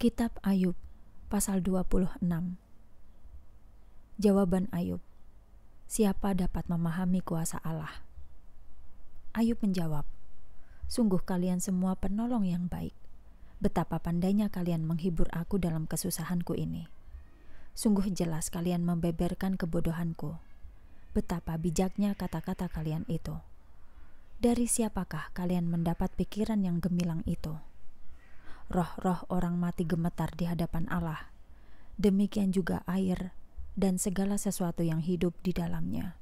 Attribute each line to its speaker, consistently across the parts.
Speaker 1: Kitab Ayub pasal 26 Jawaban Ayub Siapa dapat memahami kuasa Allah? Ayub menjawab Sungguh kalian semua penolong yang baik Betapa pandainya kalian menghibur aku dalam kesusahanku ini Sungguh jelas kalian membeberkan kebodohanku Betapa bijaknya kata-kata kalian itu dari siapakah kalian mendapat pikiran yang gemilang itu? roh-roh orang mati gemetar di hadapan Allah. Demikian juga air dan segala sesuatu yang hidup di dalamnya.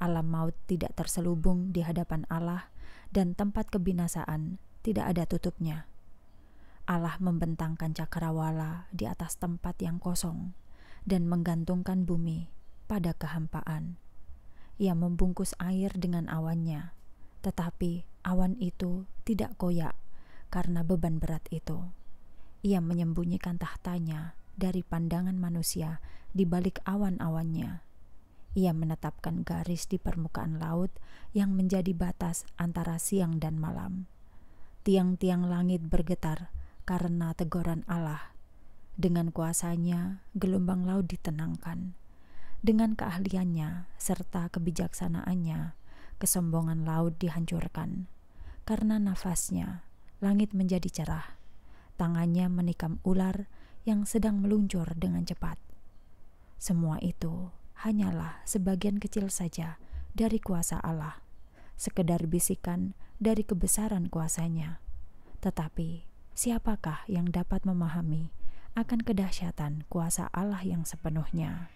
Speaker 1: Alam maut tidak terselubung di hadapan Allah, dan tempat kebinasaan tidak ada tutupnya. Allah membentangkan cakrawala di atas tempat yang kosong dan menggantungkan bumi pada kehampaan. Ia membungkus air dengan awannya, tetapi awan itu tidak koyak karena beban berat itu. Ia menyembunyikan tahtanya dari pandangan manusia di balik awan-awannya. Ia menetapkan garis di permukaan laut yang menjadi batas antara siang dan malam. Tiang-tiang langit bergetar karena teguran Allah. Dengan kuasanya, gelombang laut ditenangkan. Dengan keahliannya serta kebijaksanaannya, kesombongan laut dihancurkan karena nafasnya langit menjadi cerah. Tangannya menikam ular yang sedang meluncur dengan cepat. Semua itu hanyalah sebagian kecil saja dari kuasa Allah, sekedar bisikan dari kebesaran kuasanya. Tetapi, siapakah yang dapat memahami akan kedahsyatan kuasa Allah yang sepenuhnya?